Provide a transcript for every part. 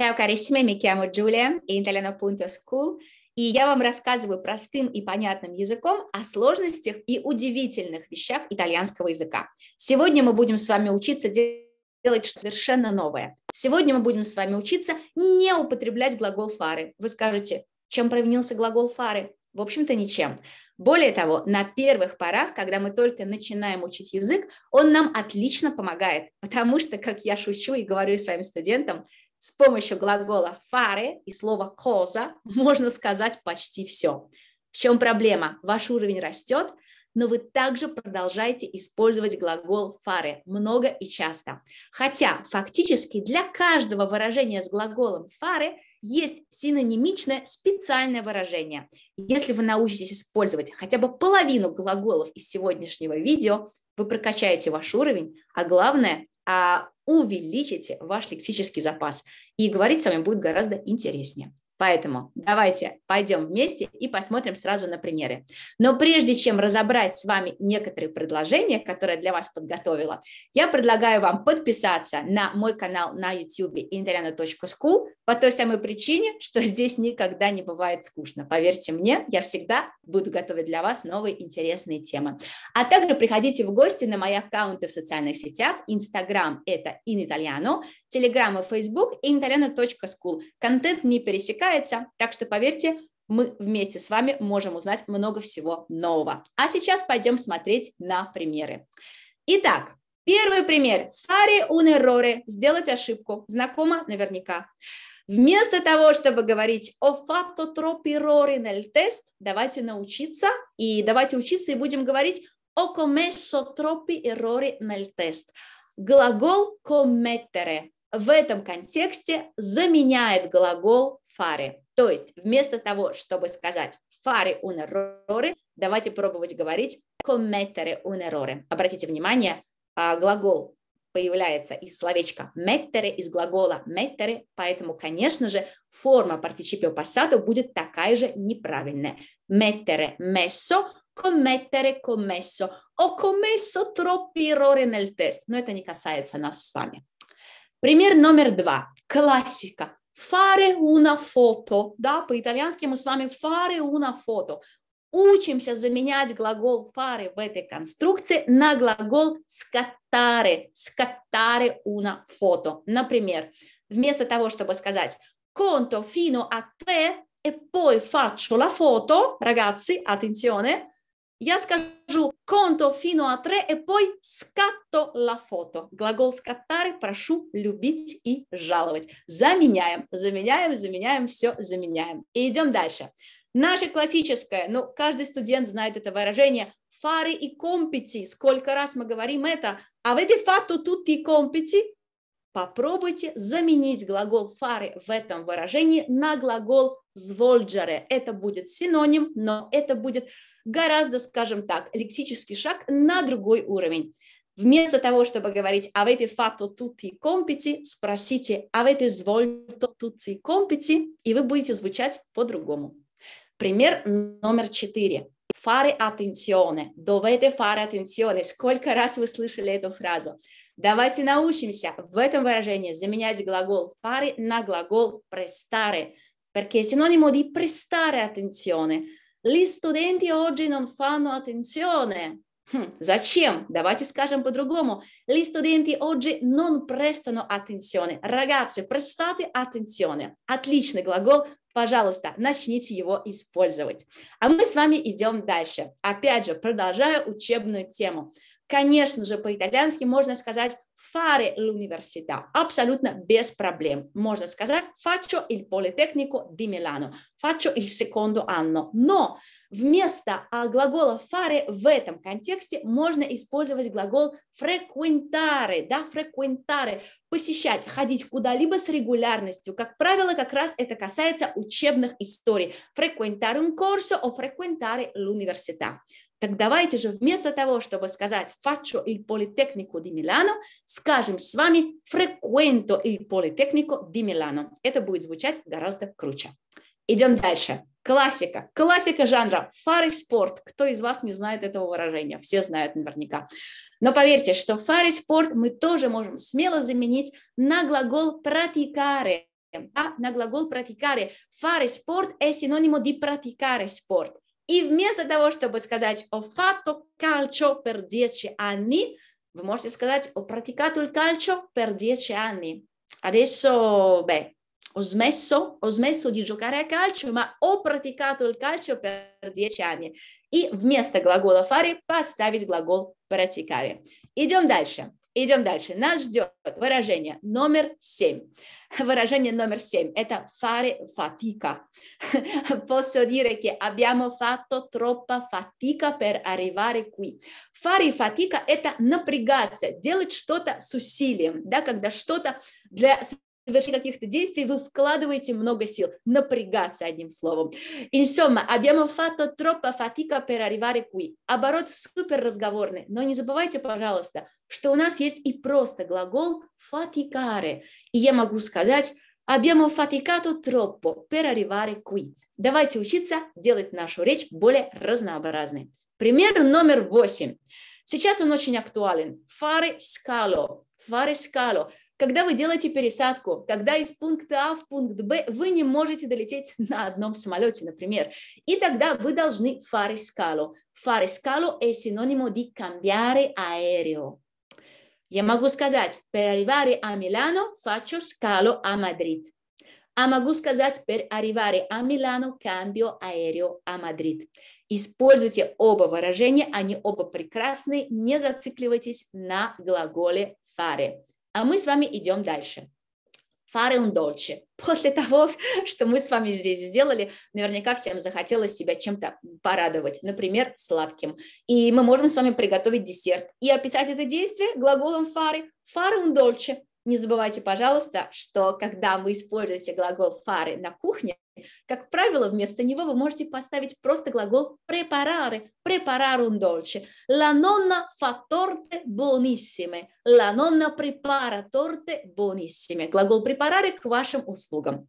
Ciao carissime, mi chiamo Giulia, italiano.school, и я вам рассказываю простым и понятным языком о сложностях и удивительных вещах итальянского языка. Сегодня мы будем с вами учиться делать что-то совершенно новое. Сегодня мы будем с вами учиться не употреблять глагол фары. Вы скажете, чем провинился глагол фары? В общем-то, ничем. Более того, на первых порах, когда мы только начинаем учить язык, он нам отлично помогает, потому что, как я шучу и говорю своим студентам, с помощью глагола fare и слова cosa можно сказать почти все. В чем проблема? Ваш уровень растет, но вы также продолжаете использовать глагол fare много и часто. Хотя фактически для каждого выражения с глаголом fare есть синонимичное специальное выражение. Если вы научитесь использовать хотя бы половину глаголов из сегодняшнего видео, вы прокачаете ваш уровень, а главное, а увеличите ваш лексический запас. И говорить с вами будет гораздо интереснее. Поэтому давайте пойдем вместе и посмотрим сразу на примеры. Но прежде чем разобрать с вами некоторые предложения, которые я для вас подготовила, я предлагаю вам подписаться на мой канал на YouTube interiano.school по той самой причине, что здесь никогда не бывает скучно. Поверьте мне, я всегда буду готовить для вас новые интересные темы. А также приходите в гости на мои аккаунты в социальных сетях. Instagram – это in Italiano, Telegram и Facebook – in elena.school. Контент не пересекается, так что поверьте, мы вместе с вами можем узнать много всего нового. А сейчас пойдем смотреть на примеры. Итак, первый пример. Fare un errore. Сделать ошибку. Знакомо наверняка. Вместо того, чтобы говорить о фатто тропирори нель тест, давайте научиться и давайте учиться и будем говорить о комессо тропи эрори нель тест. Глагол комметтере в этом контексте заменяет глагол фаре. То есть вместо того, чтобы сказать фаре un errore, давайте пробовать говорить commettere un errore. Обратите внимание, а, глагол появляется из словечка mettere, из глагола mettere, поэтому, конечно же, форма participio passato будет такая же неправильная. Mettere messo, commettere commesso. Ho commesso troppi errori nel test. Но это не касается нас с вами. Пример номер два. Классика. Fare una foto. Да, по-итальянски мы с вами fare una foto. Учимся заменять глагол fare в этой конструкции на глагол scattare. Scattare una foto. Например, вместо того, чтобы сказать conto fino a tre e poi faccio la foto, ragazzi, attenzione, Я скажу «conto fino a tre» и poi «scatto la foto». Глагол «scattare» – «прошу любить и жаловать». Заменяем, заменяем, заменяем, все заменяем. И идем дальше. Наше классическое, ну, каждый студент знает это выражение, фары и компити, сколько раз мы говорим это, avete fatto tutti i compiti, Попробуйте заменить глагол фары в этом выражении на глагол звольджаре. Это будет синоним, но это будет гораздо, скажем так, лексический шаг на другой уровень. Вместо того, чтобы говорить «авете фато тутти компити», спросите «авете звольто тутти компити», и вы будете звучать по-другому. Пример номер четыре. Fare attenzione, dovete fare attenzione. Сколько раз вы слышали эту фразу? Давайте научимся в этом выражении заменять глагол fare на глагол prestare, perché è sinonimo di prestare attenzione. Gli studenti oggi non fanno attenzione. Хм, зачем? Давайте скажем по-другому. Gli studenti oggi non prestano attenzione. Ragazzi, prestate attenzione. Отличный глагол пожалуйста, начните его использовать. А мы с вами идем дальше. Опять же, продолжаю учебную тему. Конечно же, по-итальянски можно сказать fare l'università, абсолютно без проблем. Можно сказать, faccio il Politecnico di Milano, faccio il secondo anno. Но вместо а, глагола fare в этом контексте можно использовать глагол frequentare, да, frequentare, посещать, ходить куда-либо с регулярностью. Как правило, как раз это касается учебных историй. Frequentare un corso o frequentare l'università. Так давайте же вместо того, чтобы сказать «faccio il Politecnico di Milano», скажем с вами «frequento il Politecnico di Milano». Это будет звучать гораздо круче. Идем дальше. Классика. Классика жанра. Фар и спорт. Кто из вас не знает этого выражения? Все знают наверняка. Но поверьте, что фар и спорт мы тоже можем смело заменить на глагол praticare. Да, на глагол praticare. Фар и спорт – синонимо «ди пратикаре sport. И вместо того, чтобы сказать «о фато кальчо пер дечи анни», вы можете сказать «ho praticato il calcio per dieci anni». Adesso, beh, ho smesso, ho smesso di giocare a calcio, ma ho praticato il calcio per dieci anni. И вместо глагола «fare» поставить глагол «praticare». Идем дальше. Идем дальше. Нас ждет выражение номер семь. Выражение номер семь – это fare fatica. Posso dire che abbiamo fatto troppa fatica per arrivare qui. Fare fatica – это напрягаться, делать что-то с усилием, да, когда что-то для совершения каких-то действий вы вкладываете много сил, напрягаться одним словом. Insomma, abbiamo fatto troppa fatica per arrivare qui. Оборот супер разговорный, но не забывайте, пожалуйста, что у нас есть и просто глагол faticare. И я могу сказать Abbiamo faticato troppo per arrivare qui. Давайте учиться делать нашу речь более разнообразной. Пример номер восемь. Сейчас он очень актуален. Fare scalo. Fare scalo. Когда вы делаете пересадку, когда из пункта А в пункт Б вы не можете долететь на одном самолете, например, и тогда вы должны fare scalo. Fare scalo è sinonimo di cambiare aereo. Я могу сказать, per arrivare a Milano faccio scalo a Madrid. А могу сказать, per arrivare a Milano cambio aereo a Madrid. Используйте оба выражения, они оба прекрасны, не зацикливайтесь на глаголе fare. А мы с вами идем дальше. Фары он дольче. После того, что мы с вами здесь сделали, наверняка всем захотелось себя чем-то порадовать, например, сладким. И мы можем с вами приготовить десерт и описать это действие глаголом фары. Фары он дольче. Не забывайте, пожалуйста, что когда вы используете глагол фары на кухне, как правило, вместо него вы можете поставить просто глагол preparare, preparare un dolce. La nonna fa torte buonissime. La nonna prepara torte buonissime. Глагол preparare к вашим услугам.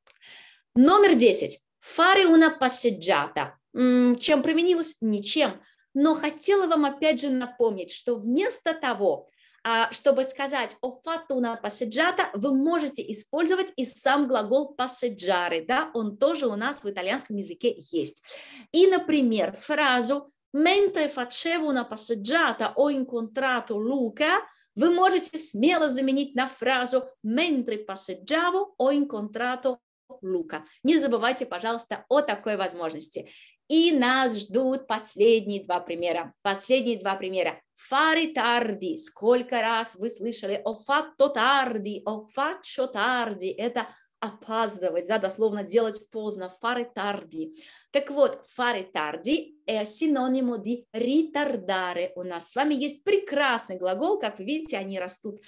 Номер 10. Fare una passeggiata. Чем применилось? Ничем. Но хотела вам опять же напомнить, что вместо того, а, чтобы сказать «о фатуна пассиджата», вы можете использовать и сам глагол «пассиджары», да, он тоже у нас в итальянском языке есть. И, например, фразу «mentre facevo una passeggiata ho incontrato Luca», вы можете смело заменить на фразу «mentre passeggiavo ho incontrato лука. Не забывайте, пожалуйста, о такой возможности. И нас ждут последние два примера. Последние два примера. Фари тарди. Сколько раз вы слышали о фатто тарди, о фатчо тарди. Это опаздывать, да, дословно делать поздно, fare tardi. Так вот, fare tardi это sinonimo di ritardare. У нас с вами есть прекрасный глагол, как вы видите, они растут,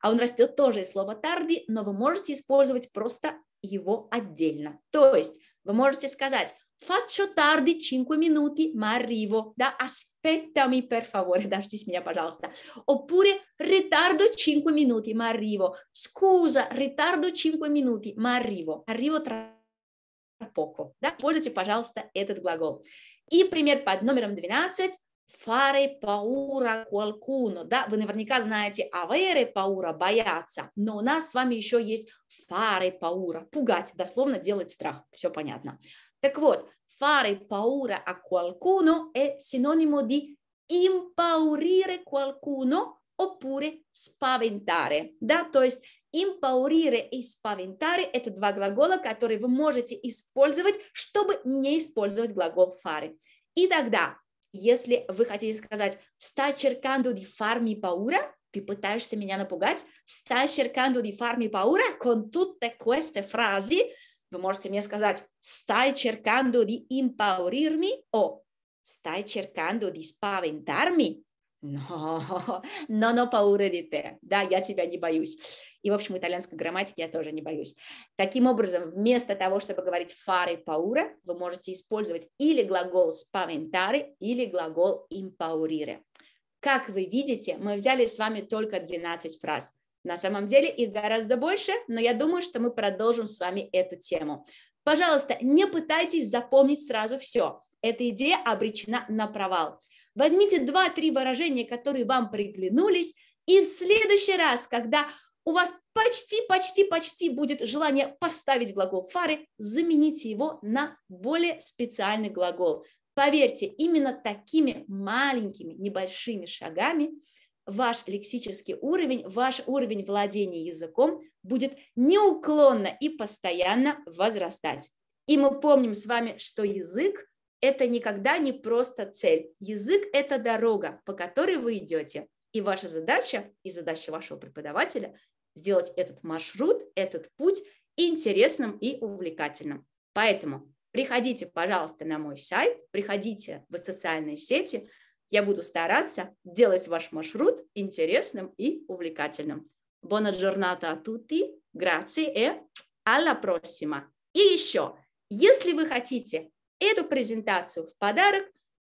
а он растет тоже из слова tardi, но вы можете использовать просто его отдельно. То есть вы можете сказать Faccio tardi 5 minuti, ma arrivo. Да, aspettami per favore, дождись меня, пожалуйста. Oppure ritardo 5 minuti, ma arrivo. Scusa, ritardo 5 minuti, ma arrivo. Arrivo tra poco. Да, пользуйте, пожалуйста, этот глагол. И пример под номером 12. Fare paura qualcuno, да, вы наверняка знаете avere paura, бояться, но у нас с вами еще есть fare paura, пугать, дословно делать страх, все понятно. Так вот, fare paura a qualcuno è sinonimo di impaurire qualcuno oppure spaventare. Да, то есть импаурire и спавентаре – это два глагола, которые вы можете использовать, чтобы не использовать глагол fare. И тогда, если вы хотите сказать «sta cercando di farmi paura», ты пытаешься меня напугать, «sta cercando di farmi paura» con tutte queste frasi Вы можете мне сказать «Stai cercando di impaurirmi» о «Stai cercando di spaventarmi» но, но, но пауре di te. Да, я тебя не боюсь. И, в общем, итальянской грамматики я тоже не боюсь. Таким образом, вместо того, чтобы говорить фары паура, вы можете использовать или глагол спавентары, или глагол импаурире. Как вы видите, мы взяли с вами только 12 фраз. На самом деле их гораздо больше, но я думаю, что мы продолжим с вами эту тему. Пожалуйста, не пытайтесь запомнить сразу все. Эта идея обречена на провал. Возьмите 2-3 выражения, которые вам приглянулись, и в следующий раз, когда у вас почти-почти-почти будет желание поставить глагол фары, замените его на более специальный глагол. Поверьте, именно такими маленькими, небольшими шагами – ваш лексический уровень, ваш уровень владения языком будет неуклонно и постоянно возрастать. И мы помним с вами, что язык – это никогда не просто цель. Язык – это дорога, по которой вы идете. И ваша задача, и задача вашего преподавателя – сделать этот маршрут, этот путь интересным и увлекательным. Поэтому приходите, пожалуйста, на мой сайт, приходите в социальные сети, я буду стараться делать ваш маршрут интересным и увлекательным. Buona giornata a tutti, grazie e alla prossima. И еще, если вы хотите эту презентацию в подарок,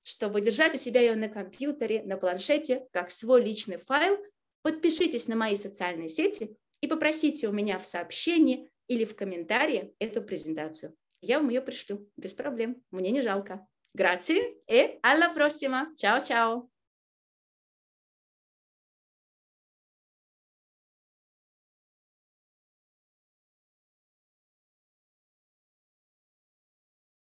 чтобы держать у себя ее на компьютере, на планшете, как свой личный файл, подпишитесь на мои социальные сети и попросите у меня в сообщении или в комментарии эту презентацию. Я вам ее пришлю без проблем, мне не жалко. Grazie e alla prossima. Ciao ciao.